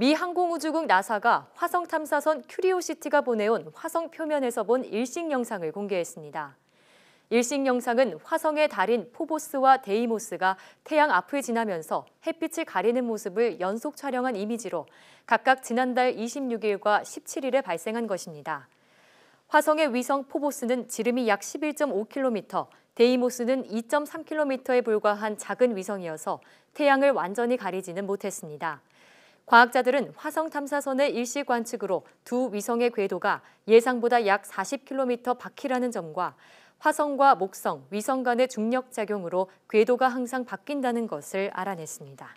미 항공우주국 나사가 화성 탐사선 큐리오시티가 보내온 화성 표면에서 본 일식 영상을 공개했습니다. 일식 영상은 화성의 달인 포보스와 데이모스가 태양 앞을 지나면서 햇빛을 가리는 모습을 연속 촬영한 이미지로 각각 지난달 26일과 17일에 발생한 것입니다. 화성의 위성 포보스는 지름이 약 11.5km, 데이모스는 2.3km에 불과한 작은 위성이어서 태양을 완전히 가리지는 못했습니다. 과학자들은 화성 탐사선의 일시 관측으로 두 위성의 궤도가 예상보다 약 40km 바퀴라는 점과 화성과 목성, 위성 간의 중력 작용으로 궤도가 항상 바뀐다는 것을 알아냈습니다.